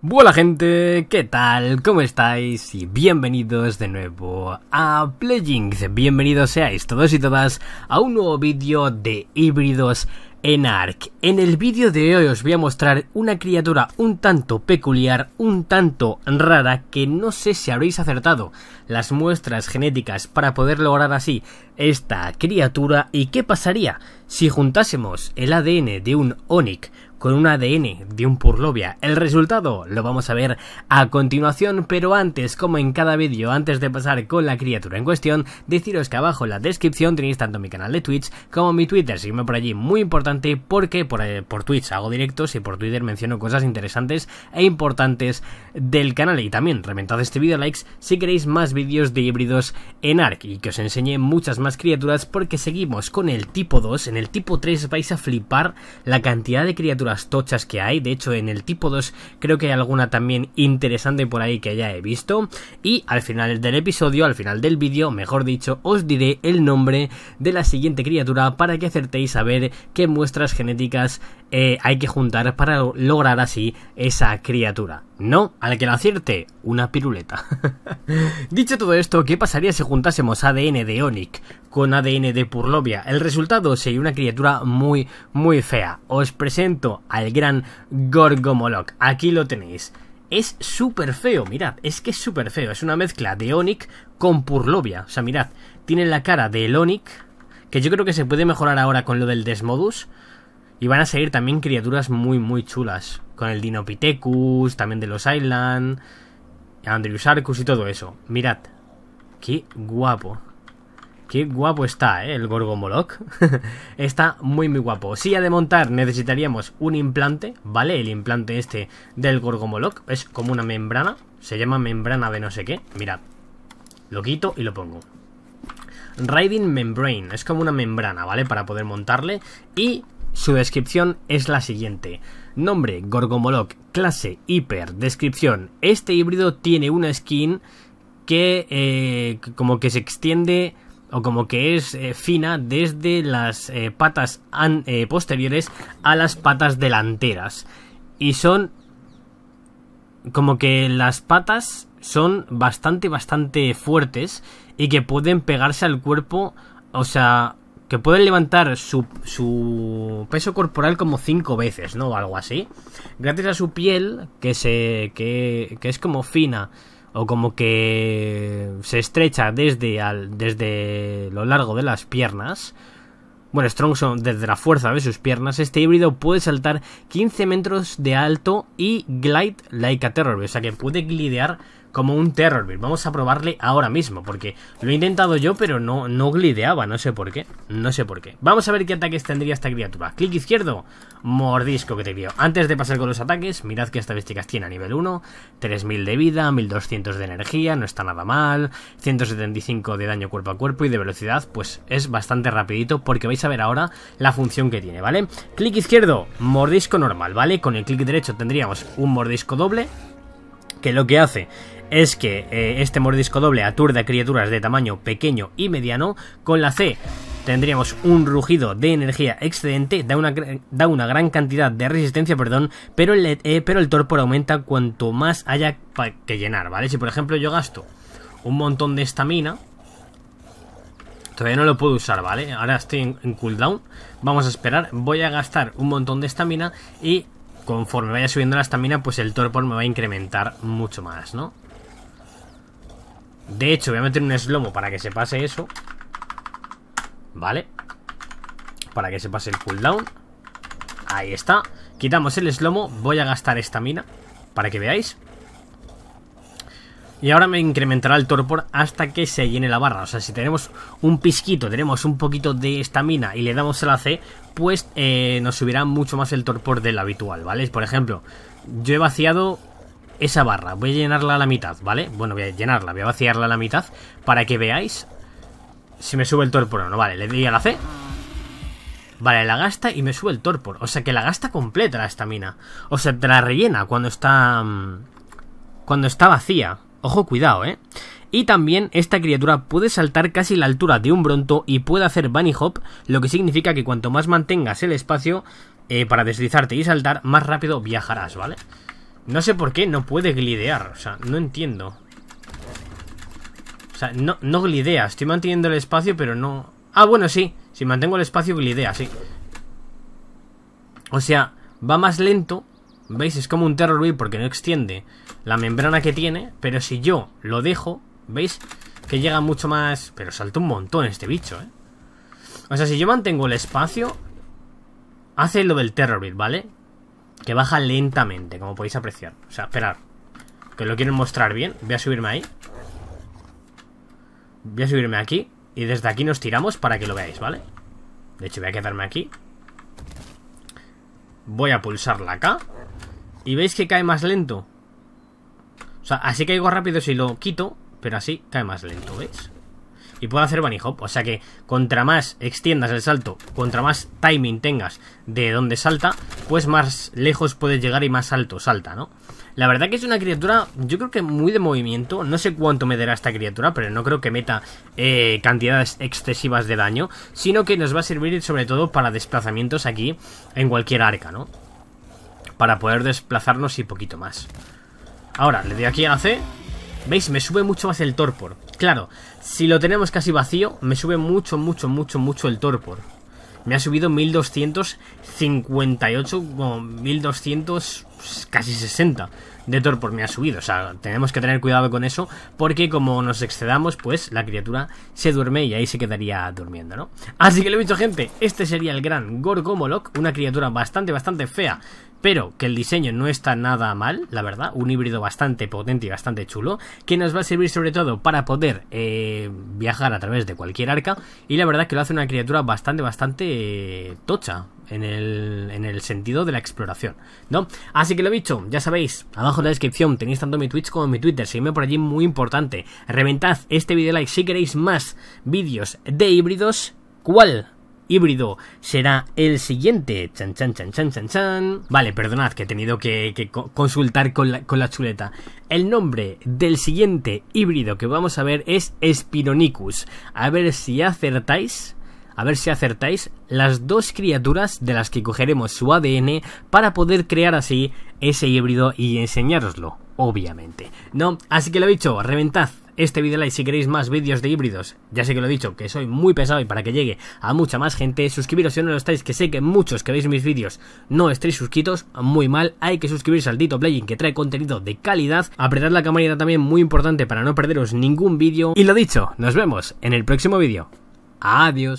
Hola gente, ¿qué tal? ¿Cómo estáis? Y bienvenidos de nuevo a Playing. Bienvenidos seáis todos y todas a un nuevo vídeo de híbridos en Ark. En el vídeo de hoy os voy a mostrar una criatura un tanto peculiar, un tanto rara, que no sé si habréis acertado las muestras genéticas para poder lograr así esta criatura y qué pasaría si juntásemos el ADN de un Onic con un ADN de un Purlovia. El resultado lo vamos a ver a continuación, pero antes, como en cada vídeo, antes de pasar con la criatura en cuestión, deciros que abajo en la descripción tenéis tanto mi canal de Twitch como mi Twitter, seguidme por allí, muy importante porque por, eh, por Twitch hago directos y por Twitter menciono cosas interesantes e importantes del canal. Y también reventad este vídeo likes si queréis más vídeos de híbridos en ARC y que os enseñe muchas más criaturas porque seguimos con el tipo 2, en el tipo 3 vais a flipar la cantidad de criaturas las tochas que hay. De hecho, en el tipo 2 creo que hay alguna también interesante por ahí que ya he visto. Y al final del episodio, al final del vídeo, mejor dicho, os diré el nombre de la siguiente criatura para que acertéis a ver qué muestras genéticas eh, hay que juntar para lograr así esa criatura. No, al que la acierte, una piruleta. Dicho todo esto, ¿qué pasaría si juntásemos ADN de Onic con ADN de Purlovia? El resultado sería una criatura muy, muy fea. Os presento al gran Gorgomolok. Aquí lo tenéis. Es súper feo, mirad, es que es súper feo. Es una mezcla de Onic con Purlovia. O sea, mirad, tiene la cara del Onic, que yo creo que se puede mejorar ahora con lo del Desmodus y van a salir también criaturas muy, muy chulas. Con el Dinopithecus, también de los Island, Andrew Sarkus y todo eso. Mirad. Qué guapo. Qué guapo está, ¿eh? El Gorgomolok. está muy, muy guapo. Si ha de montar necesitaríamos un implante, ¿vale? El implante este del Gorgomolok. Es como una membrana. Se llama membrana de no sé qué. Mirad. Lo quito y lo pongo. Riding Membrane. Es como una membrana, ¿vale? Para poder montarle. Y su descripción es la siguiente. Nombre, Gorgomolok, clase, hiper, descripción. Este híbrido tiene una skin que eh, como que se extiende o como que es eh, fina desde las eh, patas posteriores a las patas delanteras. Y son como que las patas son bastante, bastante fuertes y que pueden pegarse al cuerpo, o sea, que puede levantar su, su peso corporal como 5 veces, ¿no? O algo así. Gracias a su piel, que, se, que, es como fina o como que se estrecha desde, al, desde lo largo de las piernas. Bueno, Strongson, desde la fuerza de sus piernas, este híbrido puede saltar 15 metros de alto y glide like a terror. O sea que puede glidear como un Terror Vamos a probarle ahora mismo, porque lo he intentado yo, pero no, no glideaba, no sé por qué, no sé por qué. Vamos a ver qué ataques tendría esta criatura. Clic izquierdo, mordisco que te dio. Antes de pasar con los ataques, mirad que estadísticas tiene a nivel 1, 3000 de vida, 1200 de energía, no está nada mal, 175 de daño cuerpo a cuerpo y de velocidad, pues es bastante rapidito, porque vais a ver ahora la función que tiene, ¿vale? Clic izquierdo, mordisco normal, ¿vale? Con el clic derecho tendríamos un mordisco doble, que lo que hace es que eh, este mordisco doble aturde a criaturas de tamaño pequeño y mediano. Con la C tendríamos un rugido de energía excedente, da una, da una gran cantidad de resistencia, perdón, pero el, eh, pero el torpor aumenta cuanto más haya que llenar, ¿vale? Si por ejemplo yo gasto un montón de estamina, todavía no lo puedo usar, ¿vale? Ahora estoy en, en cooldown, vamos a esperar, voy a gastar un montón de estamina y conforme vaya subiendo la estamina, pues el torpor me va a incrementar mucho más, ¿no? De hecho, voy a meter un eslomo para que se pase eso. Vale. Para que se pase el cooldown. Ahí está. Quitamos el eslomo, Voy a gastar esta mina. Para que veáis. Y ahora me incrementará el torpor hasta que se llene la barra. O sea, si tenemos un pisquito, tenemos un poquito de estamina y le damos a la C, pues eh, nos subirá mucho más el torpor del habitual, ¿vale? Por ejemplo, yo he vaciado esa barra. Voy a llenarla a la mitad, ¿vale? Bueno, voy a llenarla, voy a vaciarla a la mitad para que veáis si me sube el torpor o no. Vale, le doy a la C. Vale, la gasta y me sube el torpor. O sea que la gasta completa la estamina. O sea, te la rellena cuando está... Mm, cuando está vacía. Ojo, cuidado, ¿eh? Y también esta criatura puede saltar casi la altura de un bronto y puede hacer bunny hop, lo que significa que cuanto más mantengas el espacio eh, para deslizarte y saltar, más rápido viajarás, ¿vale? vale no sé por qué no puede glidear. O sea, no entiendo. O sea, no, no glidea. Estoy manteniendo el espacio, pero no... Ah, bueno, sí. Si mantengo el espacio, glidea, sí. O sea, va más lento. ¿Veis? Es como un Terror porque no extiende la membrana que tiene. Pero si yo lo dejo, ¿veis? Que llega mucho más... Pero salta un montón este bicho, ¿eh? O sea, si yo mantengo el espacio, hace lo del Terror ¿vale? que baja lentamente, como podéis apreciar. O sea, esperad. Que lo quieren mostrar bien. Voy a subirme ahí. Voy a subirme aquí. Y desde aquí nos tiramos para que lo veáis, ¿vale? De hecho, voy a quedarme aquí. Voy a pulsar la K Y veis que cae más lento. O sea, así caigo rápido si lo quito. Pero así cae más lento, ¿veis? y puedo hacer bunny hop. O sea que contra más extiendas el salto, contra más timing tengas de donde salta, pues más lejos puedes llegar y más alto salta, ¿no? La verdad que es una criatura, yo creo que muy de movimiento. No sé cuánto me dará esta criatura, pero no creo que meta eh, cantidades excesivas de daño. Sino que nos va a servir sobre todo para desplazamientos aquí en cualquier arca, ¿no? Para poder desplazarnos y poquito más. Ahora, le doy aquí a la C ¿Veis? Me sube mucho más el torpor. Claro, si lo tenemos casi vacío, me sube mucho, mucho, mucho, mucho el torpor. Me ha subido 1258, como 1200, casi 60 de torpor me ha subido. O sea, tenemos que tener cuidado con eso porque como nos excedamos, pues la criatura se duerme y ahí se quedaría durmiendo, ¿no? Así que lo he dicho, gente, este sería el gran Gorgomolok, una criatura bastante, bastante fea pero que el diseño no está nada mal, la verdad, un híbrido bastante potente y bastante chulo, que nos va a servir sobre todo para poder eh, viajar a través de cualquier arca, y la verdad que lo hace una criatura bastante, bastante eh, tocha. En el, sentido de la exploración, ¿no? Así que lo dicho, ya sabéis, abajo en la descripción tenéis tanto mi Twitch como mi Twitter, seguidme por allí, muy importante. Reventad este video like si queréis más vídeos de híbridos. ¿Cuál híbrido será el siguiente. Chan, chan, chan, chan, chan, Vale, perdonad que he tenido que, consultar con la, chuleta. El nombre del siguiente híbrido que vamos a ver es Spironicus. A ver si acertáis. A ver si acertáis las dos criaturas de las que cogeremos su ADN para poder crear así ese híbrido y enseñároslo, obviamente. ¿No? Así que lo he dicho, reventad este vídeo like si queréis más vídeos de híbridos. Ya sé que lo he dicho, que soy muy pesado y para que llegue a mucha más gente, suscribiros si no lo estáis, que sé que muchos que veis mis vídeos no estéis suscritos, muy mal, hay que suscribirse al Dito Playing que trae contenido de calidad, apretad la campanita también, muy importante para no perderos ningún vídeo. Y lo dicho, nos vemos en el próximo vídeo. Adiós.